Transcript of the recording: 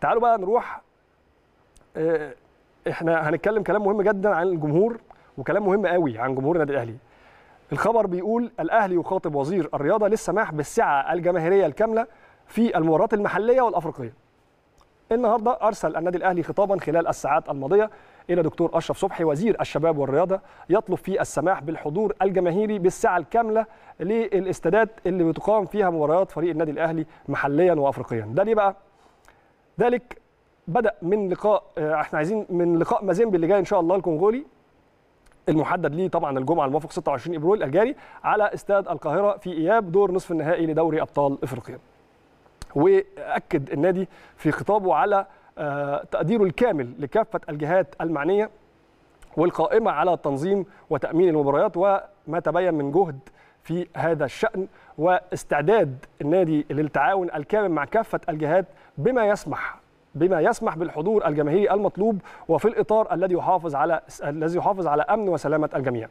تعالوا بقى نروح آه، احنا هنتكلم كلام مهم جدا عن الجمهور وكلام مهم قوي عن جمهور النادي الاهلي الخبر بيقول الاهلي يخاطب وزير الرياضه للسماح بالسعه الجماهيريه الكامله في المباريات المحليه والافريقيه النهارده ارسل النادي الاهلي خطابا خلال الساعات الماضيه الى دكتور اشرف صبحي وزير الشباب والرياضه يطلب فيه السماح بالحضور الجماهيري بالسعه الكامله للاستادات اللي بتقام فيها مباريات فريق النادي الاهلي محليا وافريقيا ده ليه بقى ذلك بدا من لقاء آه، احنا عايزين من لقاء مازيمبي اللي جاي ان شاء الله الكونغولي المحدد ليه طبعا الجمعه الموافق 26 ابريل الجاري على استاد القاهره في اياب دور نصف النهائي لدوري ابطال افريقيا. واكد النادي في خطابه على آه، تقديره الكامل لكافه الجهات المعنيه والقائمه على تنظيم وتامين المباريات وما تبين من جهد في هذا الشأن واستعداد النادي للتعاون الكامل مع كافة الجهات بما يسمح بما يسمح بالحضور الجماهيري المطلوب وفي الإطار الذي يحافظ على الذي يحافظ على أمن وسلامة الجميع